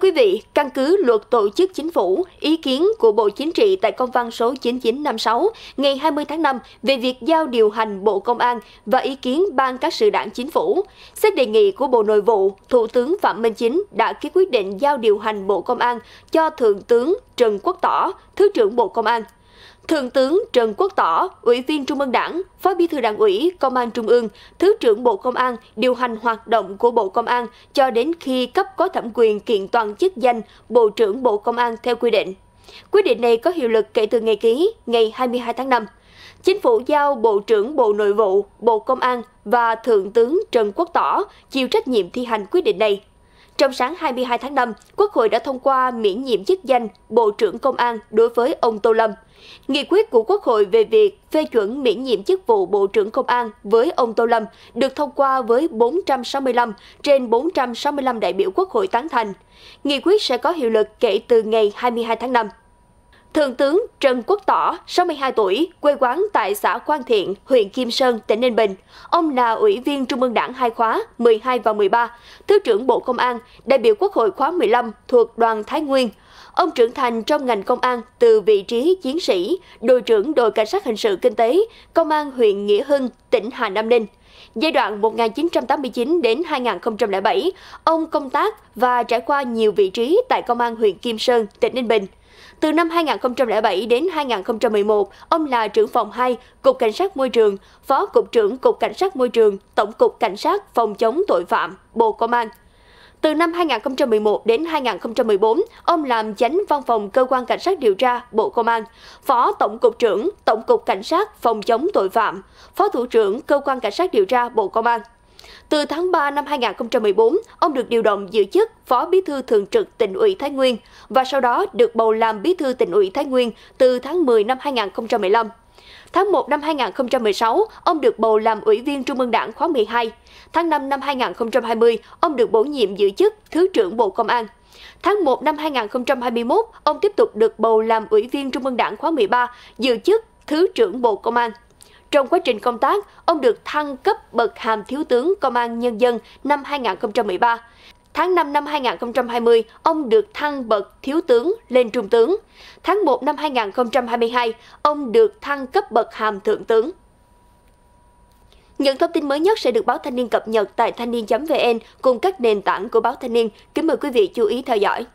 Thưa quý vị, căn cứ luật tổ chức chính phủ, ý kiến của Bộ Chính trị tại công văn số 9956 ngày 20 tháng 5 về việc giao điều hành Bộ Công an và ý kiến Ban các sự đảng chính phủ. Xét đề nghị của Bộ Nội vụ, Thủ tướng Phạm Minh Chính đã ký quyết định giao điều hành Bộ Công an cho Thượng tướng Trần Quốc Tỏ, Thứ trưởng Bộ Công an Thượng tướng Trần Quốc Tỏ, Ủy viên Trung ương Đảng, Phó Bí thư Đảng ủy, Công an Trung ương, Thứ trưởng Bộ Công an điều hành hoạt động của Bộ Công an cho đến khi cấp có thẩm quyền kiện toàn chức danh Bộ trưởng Bộ Công an theo quy định. Quyết định này có hiệu lực kể từ ngày ký, ngày 22 tháng 5. Chính phủ giao Bộ trưởng Bộ Nội vụ, Bộ Công an và Thượng tướng Trần Quốc Tỏ chịu trách nhiệm thi hành quyết định này. Trong sáng 22 tháng 5, Quốc hội đã thông qua miễn nhiệm chức danh Bộ trưởng Công an đối với ông Tô Lâm. Nghị quyết của Quốc hội về việc phê chuẩn miễn nhiệm chức vụ Bộ trưởng Công an với ông Tô Lâm được thông qua với 465 trên 465 đại biểu Quốc hội tán thành. Nghị quyết sẽ có hiệu lực kể từ ngày 22 tháng 5. Thượng tướng Trần Quốc Tỏ, 62 tuổi, quê quán tại xã Quang Thiện, huyện Kim Sơn, tỉnh Ninh Bình. Ông là Ủy viên Trung ương Đảng hai khóa 12 và 13, Thứ trưởng Bộ Công an, đại biểu Quốc hội khóa 15 thuộc đoàn Thái Nguyên. Ông trưởng thành trong ngành công an từ vị trí chiến sĩ, đội trưởng đội cảnh sát hình sự kinh tế, công an huyện Nghĩa Hưng, tỉnh Hà Nam Ninh. Giai đoạn 1989 đến 2007, ông công tác và trải qua nhiều vị trí tại Công an huyện Kim Sơn, tỉnh Ninh Bình. Từ năm 2007 đến 2011, ông là trưởng phòng 2, Cục Cảnh sát Môi trường, Phó Cục trưởng Cục Cảnh sát Môi trường, Tổng cục Cảnh sát Phòng chống tội phạm, Bộ Công an – từ năm 2011 đến 2014, ông làm chánh văn phòng Cơ quan Cảnh sát điều tra Bộ Công an, Phó Tổng cục trưởng Tổng cục Cảnh sát phòng chống tội phạm, Phó Thủ trưởng Cơ quan Cảnh sát điều tra Bộ Công an. Từ tháng 3 năm 2014, ông được điều động giữ chức Phó Bí thư Thường trực tỉnh ủy Thái Nguyên và sau đó được bầu làm Bí thư tỉnh ủy Thái Nguyên từ tháng 10 năm 2015. Tháng 1 năm 2016, ông được bầu làm Ủy viên Trung ương Đảng khóa 12. Tháng 5 năm 2020, ông được bổ nhiệm giữ chức Thứ trưởng Bộ Công an. Tháng 1 năm 2021, ông tiếp tục được bầu làm Ủy viên Trung ương Đảng khóa 13, giữ chức Thứ trưởng Bộ Công an. Trong quá trình công tác, ông được thăng cấp bậc hàm thiếu tướng Công an Nhân dân năm 2013. Tháng 5 năm 2020, ông được thăng bậc thiếu tướng lên trung tướng. Tháng 1 năm 2022, ông được thăng cấp bậc hàm thượng tướng. Những thông tin mới nhất sẽ được báo Thanh niên cập nhật tại thanh niên.vn cùng các nền tảng của báo Thanh niên. Kính mời quý vị chú ý theo dõi.